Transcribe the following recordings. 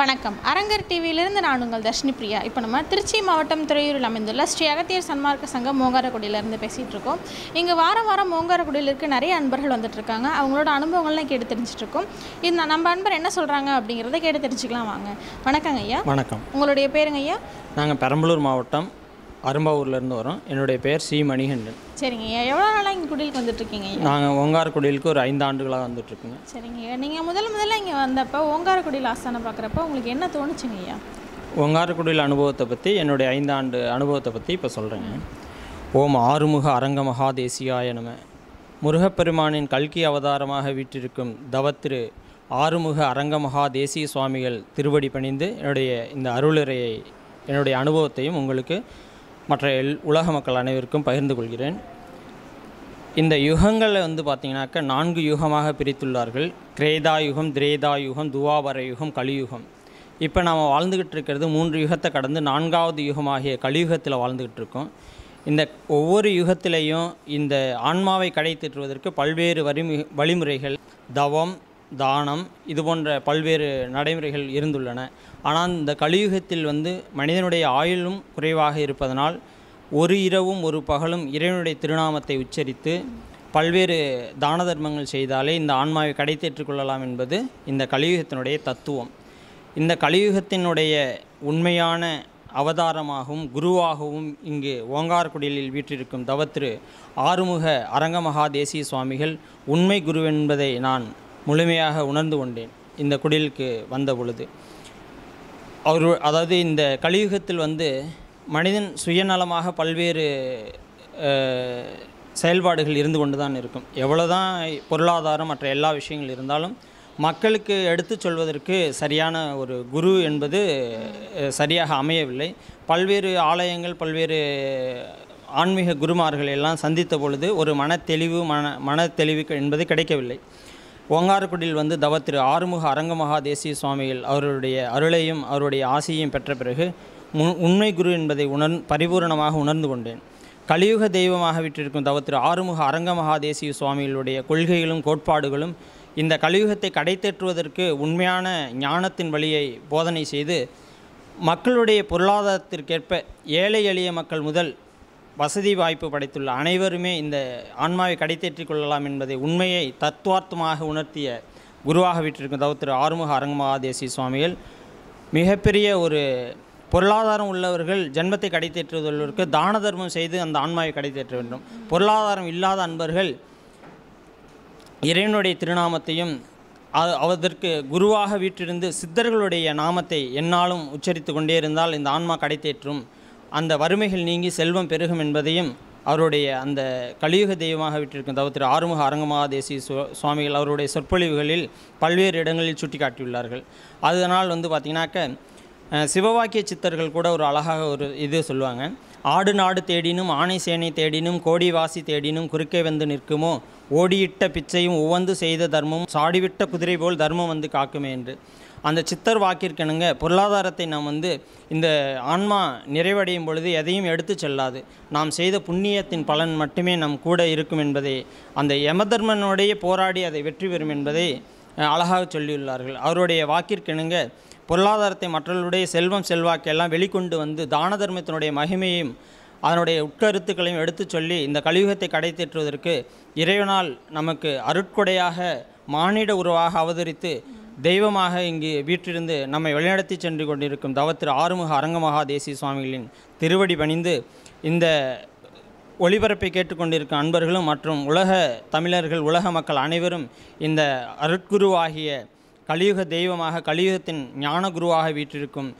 வணக்கம் அரங்கர் டிவியிலிருந்து நான் உங்கள் தர்ஷினி பிரியா இப்போ நம்ம திருச்சி மாவட்டம் துறையூரில் அமைந்துள்ள ஸ்ரீ அகத்தியர் சன்மார்க்க சங்கம் மோங்காரக்குடியிலேருந்து பேசிகிட்டு இருக்கோம் இங்கே வாரம் வாரம் மோங்காரக்குடியில் இருக்க நிறைய அன்பர்கள் வந்துட்டுருக்காங்க அவங்களோட அனுபவங்கள்லாம் கேட்டு தெரிஞ்சிட்ருக்கோம் இது நம்ம அன்பர் என்ன சொல்கிறாங்க அப்படிங்கிறத கேட்டு தெரிஞ்சுக்கலாம் வாங்க வணக்கங்க ஐயா வணக்கம் உங்களுடைய பேருங்க ஐயா நாங்கள் பெரம்பலூர் மாவட்டம் அரும்பாவூர்லேருந்து வரோம் என்னுடைய பெயர் சி மணிகண்டன் சரிங்க எவ்வளோ நாளாக இங்கே குடிலுக்கு வந்துட்டுருக்கீங்க நாங்கள் ஓங்கார் குடிலுக்கு ஒரு ஐந்து ஆண்டுகளாக வந்துட்டுருக்குங்க சரிங்க நீங்கள் முதல் முதல்ல இங்கே வந்தப்போ ஓங்கார் குடில் ஆஸ்தானம் பார்க்குறப்ப உங்களுக்கு என்ன தோணுச்சுங்க ஐயா ஓங்கார் அனுபவத்தை பற்றி என்னுடைய ஐந்து ஆண்டு அனுபவத்தை பற்றி இப்போ சொல்கிறேங்க ஓம் ஆறுமுக அரங்க மகாதேசியாய நம முருகப்பெருமானின் கல்கி அவதாரமாக வீற்றிருக்கும் தவத்திரு ஆறுமுக அரங்க மகாதேசிய சுவாமிகள் திருவடி பணிந்து என்னுடைய இந்த அருளுரையை என்னுடைய அனுபவத்தையும் உங்களுக்கு மற்ற எல் உலக மக்கள் அனைவருக்கும் பகிர்ந்து கொள்கிறேன் இந்த யுகங்களை வந்து பார்த்திங்கனாக்கா நான்கு யுகமாக பிரித்துள்ளார்கள் கிரேதா யுகம் திரேதா யுகம் துவாபர யுகம் கலியுகம் இப்போ நாம் வாழ்ந்துக்கிட்டு இருக்கிறது மூன்று யுகத்தை கடந்து நான்காவது யுகமாகிய கலியுகத்தில் வாழ்ந்துக்கிட்டு இருக்கோம் இந்த ஒவ்வொரு யுகத்திலையும் இந்த ஆன்மாவை கடை திட்டுவதற்கு பல்வேறு வரிமு வழிமுறைகள் தவம் தானம் இது போன்ற பல்வேறு நடைமுறைகள் இருந்துள்ளன ஆனால் இந்த கலியுகத்தில் வந்து மனிதனுடைய ஆயுளும் குறைவாக இருப்பதனால் ஒரு இரவும் ஒரு பகலும் இறைவனுடைய திருநாமத்தை உச்சரித்து பல்வேறு தான தர்மங்கள் செய்தாலே இந்த ஆன்மாவை கடைத்தேற்றுக் கொள்ளலாம் என்பது இந்த கலியுகத்தினுடைய தத்துவம் இந்த கலியுகத்தினுடைய உண்மையான அவதாரமாகவும் குருவாகவும் இங்கு ஓங்கார்குடியில் வீற்றிருக்கும் தவத்திரு ஆறுமுக அரங்கமகா தேசிய சுவாமிகள் உண்மை குருவென்பதை நான் முழுமையாக உணர்ந்து கொண்டேன் இந்த குடிலுக்கு வந்த பொழுது அவர் அதாவது இந்த கலியுகத்தில் வந்து மனிதன் சுயநலமாக பல்வேறு செயல்பாடுகள் இருந்து கொண்டு தான் இருக்கும் எவ்வளோ தான் பொருளாதாரம் மற்ற எல்லா விஷயங்கள் இருந்தாலும் மக்களுக்கு எடுத்து சொல்வதற்கு சரியான ஒரு குரு என்பது சரியாக அமையவில்லை பல்வேறு ஆலயங்கள் பல்வேறு ஆன்மீக குருமார்களை எல்லாம் சந்தித்த பொழுது ஒரு மன தெளிவு மன மன தெளிவு என்பது கிடைக்கவில்லை ஓங்காரக்குடியில் வந்து தவ திரு ஆறுமுக அரங்கமகா தேசிய சுவாமிகள் அவருடைய அருளையும் அவருடைய ஆசையையும் பெற்ற பிறகு உண்மை குரு என்பதை உணர் பரிபூரணமாக உணர்ந்து கொண்டேன் கலியுக தெய்வமாக விட்டிருக்கும் தவ திரு ஆறுமுக அரங்கமகா தேசிய சுவாமிகளுடைய கொள்கைகளும் கோட்பாடுகளும் இந்த கலியுகத்தை கடைத்தேற்றுவதற்கு உண்மையான ஞானத்தின் வழியை போதனை செய்து மக்களுடைய பொருளாதாரத்திற்கேற்ப ஏழை எளிய மக்கள் முதல் வசதி வாய்ப்பு படைத்துள்ள அனைவருமே இந்த ஆன்மாவை கடைத்தேற்றிக் கொள்ளலாம் என்பதை உண்மையை தத்துவார்த்தமாக உணர்த்திய குருவாக விட்டிருக்கும் தவிர திரு ஆறுமுக அரங்கமகாதேசி சுவாமிகள் மிகப்பெரிய ஒரு பொருளாதாரம் உள்ளவர்கள் ஜென்மத்தை கடைத்தேற்றுவதற்கு தான தர்மம் செய்து அந்த ஆன்மாவை கடைத்தேற்ற வேண்டும் பொருளாதாரம் இல்லாத அன்பர்கள் இறைவனுடைய திருநாமத்தையும் அதற்கு குருவாக வீற்றிருந்து சித்தர்களுடைய நாமத்தை என்னாலும் உச்சரித்து கொண்டே இருந்தால் இந்த ஆன்மா கடைத்தேற்றும் அந்த வறுமைகள் நீங்கி செல்வம் பெருகும் என்பதையும் அவருடைய அந்த கலியுக தெய்வமாக விட்டிருக்கும் தவிர திரு ஆறுமுக அரங்கமாதேசி சுவாமிகள் அவருடைய சொற்பொழிவுகளில் பல்வேறு இடங்களில் சுட்டிக்காட்டியுள்ளார்கள் அதனால் வந்து பார்த்திங்கனாக்க சிவவாக்கிய சித்தர்கள் கூட ஒரு அழகாக ஒரு இது சொல்லுவாங்க ஆடு நாடு தேடினும் ஆணை சேனை தேடினும் கோடி வாசி தேடினும் குறுக்கே வந்து நிற்குமோ ஓடியிட்ட பிச்சையும் உவந்து செய்த தர்மமும் சாடிவிட்ட குதிரை போல் தர்மம் வந்து காக்குமே என்று அந்த சித்தர் வாக்கிற்கணுங்க பொருளாதாரத்தை நாம் வந்து இந்த ஆன்மா நிறைவடையும் பொழுது எதையும் எடுத்து செல்லாது நாம் செய்த புண்ணியத்தின் பலன் மட்டுமே நம் கூட இருக்கும் என்பதை அந்த யமதர்மனுடைய போராடி அதை வெற்றி பெறும் என்பதை அழகாக சொல்லியுள்ளார்கள் அவருடைய வாக்கிற்கெணுங்க பொருளாதாரத்தை மற்றவர்களுடைய செல்வம் செல்வாக்கெல்லாம் வெளிக்கொண்டு வந்து தான தர்மத்தினுடைய மகிமையும் அதனுடைய உட்கருத்துக்களையும் எடுத்து சொல்லி இந்த கலியுகத்தை கடை தேற்றுவதற்கு இறைவனால் நமக்கு அருட்கொடையாக மானிட உருவாக அவதரித்து தெய்வமாக இங்கு வீற்றிருந்து நம்மை வழிநடத்தி சென்று கொண்டிருக்கும் தவத்திரு ஆறுமுக அரங்கமகா தேசிய சுவாமிகளின் திருவடி பணிந்து இந்த ஒளிபரப்பை கேட்டுக்கொண்டிருக்கும் அன்பர்களும் மற்றும் உலக தமிழர்கள் உலக மக்கள் அனைவரும் இந்த அருட்குருவாகிய கலியுக தெய்வமாக கலியுகத்தின் ஞான குருவாக வீற்றிருக்கும்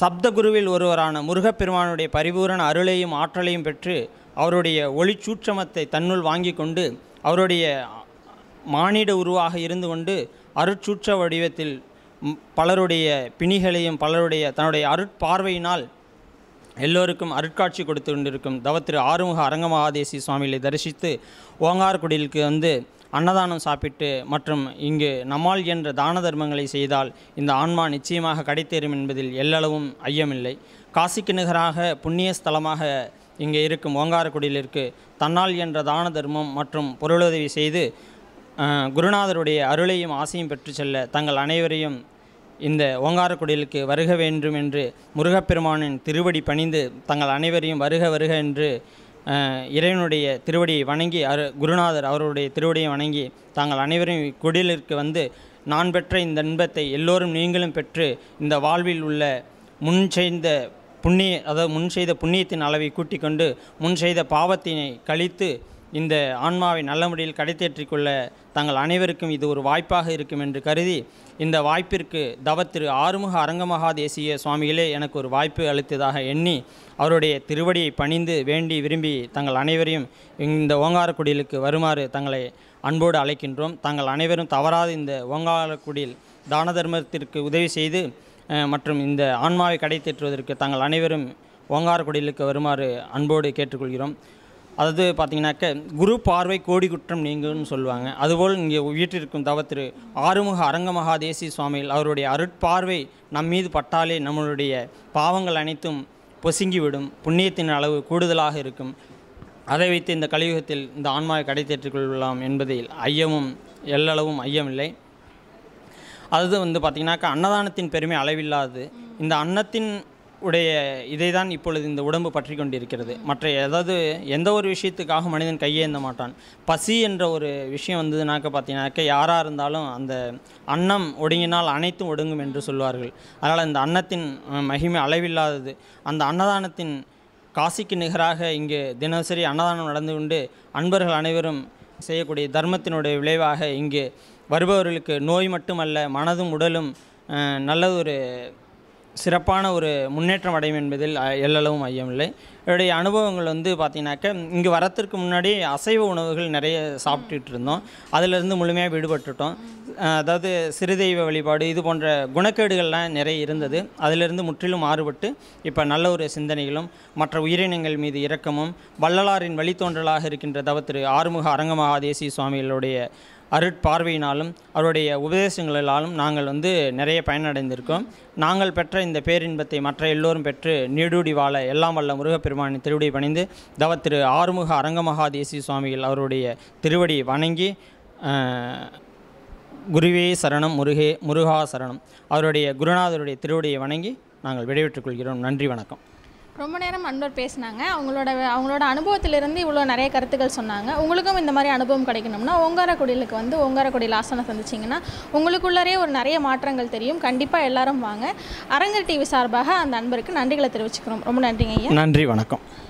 சப்தகுருவில் ஒருவரான முருகப்பெருமானுடைய பரிபூரண அருளையும் ஆற்றலையும் பெற்று அவருடைய ஒளிச்சூற்றமத்தை தன்னுள் வாங்கி கொண்டு அவருடைய மானிட உருவாக இருந்து கொண்டு அருட்சூற்ற வடிவத்தில் பலருடைய பிணிகளையும் பலருடைய தன்னுடைய அருட்பார்வையினால் எல்லோருக்கும் அருட்காட்சி கொடுத்து கொண்டிருக்கும் தவத்திரு ஆறுமுக அரங்க மகாதேசி சுவாமிகளை தரிசித்து ஓங்கார்குடிலுக்கு வந்து அன்னதானம் சாப்பிட்டு மற்றும் இங்கு நம்மால் என்ற தான தர்மங்களை செய்தால் இந்த ஆன்மா நிச்சயமாக கிடைத்தேறும் என்பதில் எல்லளவும் ஐயமில்லை காசிக்கு நிகராக புண்ணிய ஸ்தலமாக இங்கே இருக்கும் ஓங்காரக்குடியிலிருக்கு தன்னால் என்ற தான தர்மம் மற்றும் பொருளுதவி செய்து குருநாதருடைய அருளையும் ஆசையும் பெற்று செல்ல தங்கள் அனைவரையும் இந்த ஓங்காரக்குடிலுக்கு வருக வேண்டும் என்று முருகப்பெருமானின் திருவடி பணிந்து தங்கள் அனைவரையும் வருக வருக என்று இறைவனுடைய திருவடியை வணங்கி அரு குருநாதர் அவருடைய திருவடியை வணங்கி தாங்கள் அனைவரும் குடிலிற்கு வந்து நான் பெற்ற இந்த இன்பத்தை எல்லோரும் நீங்களும் பெற்று இந்த வாழ்வில் உள்ள முன் செய்த புண்ணிய அதாவது முன் செய்த புண்ணியத்தின் அளவை கூட்டிக் கொண்டு முன் செய்த பாவத்தினை கழித்து இந்த ஆன்மாவை நல்ல முறையில் கடைத்தேற்றிக்கொள்ள தங்கள் அனைவருக்கும் இது ஒரு வாய்ப்பாக இருக்கும் என்று கருதி இந்த வாய்ப்பிற்கு தவத்திரு ஆறுமுக அரங்கமகா தேசிய சுவாமிகளே எனக்கு ஒரு வாய்ப்பு அளித்ததாக எண்ணி அவருடைய திருவடியை பணிந்து வேண்டி விரும்பி தங்கள் அனைவரையும் இந்த ஓங்காரக்குடியிலுக்கு வருமாறு தங்களை அன்போடு அழைக்கின்றோம் தங்கள் அனைவரும் தவறாது இந்த ஓங்காரக்குடியில் தான தர்மத்திற்கு உதவி செய்து மற்றும் இந்த ஆன்மாவை கடைத்தேற்றுவதற்கு தங்கள் அனைவரும் ஓங்காரக்குடியிலுக்கு வருமாறு அன்போடு கேட்டுக்கொள்கிறோம் அதாவது பார்த்தீங்கன்னாக்க குரு பார்வை கோடி குற்றம் நீங்கும்னு சொல்லுவாங்க அதுபோல் இங்கே வீட்டிற்கும் தவத்திரு ஆறுமுக அரங்க மகாதேசி சுவாமிகள் அவருடைய அருட்பார்வை நம் மீது பட்டாலே நம்மளுடைய பாவங்கள் அனைத்தும் பொசுங்கிவிடும் புண்ணியத்தின் அளவு கூடுதலாக இருக்கும் அதை வைத்து இந்த கலியுகத்தில் இந்த ஆன்மாவை கடை கொள்ளலாம் என்பதில் ஐயமும் எல்லளவும் ஐயமில்லை அது வந்து பார்த்திங்கனாக்கா அன்னதானத்தின் பெருமை அளவில்லாது இந்த அன்னத்தின் உடைய இதை தான் இப்பொழுது இந்த உடம்பு பற்றி கொண்டிருக்கிறது மற்ற ஏதாவது எந்த ஒரு விஷயத்துக்காக மனிதன் கையேந்த மாட்டான் பசி என்ற ஒரு விஷயம் வந்ததுனாக்க பார்த்தீங்கன்னாக்க யாராக இருந்தாலும் அந்த அன்னம் ஒடுங்கினால் அனைத்தும் ஒடுங்கும் என்று சொல்வார்கள் அதனால் இந்த அன்னத்தின் மகிமை அளவில்லாதது அந்த அன்னதானத்தின் காசிக்கு நிகராக இங்கு தினசரி அன்னதானம் நடந்து கொண்டு அன்பர்கள் அனைவரும் செய்யக்கூடிய தர்மத்தினுடைய விளைவாக இங்கு வருபவர்களுக்கு நோய் மட்டுமல்ல மனதும் உடலும் நல்ல ஒரு சிறப்பான ஒரு முன்னேற்றம் அடையும் என்பதில் எல்லளவும் ஐயமில்லை என்னுடைய அனுபவங்கள் வந்து பார்த்தீங்கன்னாக்க இங்கே வரத்திற்கு முன்னாடி அசைவ உணவுகள் நிறைய சாப்பிட்டுட்டு இருந்தோம் அதிலிருந்து முழுமையாக விடுபட்டுட்டோம் அதாவது சிறுதெய்வ வழிபாடு இது போன்ற குணக்கேடுகள்லாம் நிறைய இருந்தது அதிலிருந்து முற்றிலும் மாறுபட்டு இப்போ நல்ல ஒரு சிந்தனைகளும் மற்ற உயிரினங்கள் மீது இரக்கமும் வள்ளலாரின் வழித்தோன்றலாக இருக்கின்ற தவ திரு ஆறுமுக அரங்கமகாதேசி சுவாமிகளுடைய அருட்பார்வையினாலும் அவருடைய உபதேசங்களாலும் நாங்கள் வந்து நிறைய பயனடைந்திருக்கோம் நாங்கள் பெற்ற இந்த பேரின்பத்தை மற்ற எல்லோரும் பெற்று நீடூடி வாழ எல்லாம் வல்ல முருகப்பெருமானின் திருவடி பணிந்து தவ திரு ஆறுமுக அரங்கமகா தேசிய சுவாமிகள் அவருடைய திருவடி வணங்கி குருவே சரணம் முருகே முருகா சரணம் அவருடைய குருநாதருடைய திருவடியை வணங்கி நாங்கள் விடைபெற்றுக் கொள்கிறோம் நன்றி வணக்கம் ரொம்ப நேரம் அன்பர் பேசினாங்க அவங்களோட அவங்களோட அனுபவத்திலிருந்து இவ்வளோ நிறைய கருத்துக்கள் சொன்னாங்க உங்களுக்கும் இந்த மாதிரி அனுபவம் கிடைக்கணும்னா ஓங்காரக்குடியிலுக்கு வந்து ஓங்காரக்குடியில் ஆசனை சந்திச்சிங்கன்னா உங்களுக்குள்ளாரே ஒரு நிறைய மாற்றங்கள் தெரியும் கண்டிப்பாக எல்லாரும் வாங்க அரங்கர் டிவி சார்பாக அந்த அன்பருக்கு நன்றிகளை தெரிவிச்சுக்கிறோம் ரொம்ப நன்றிங்க ஐயா நன்றி வணக்கம்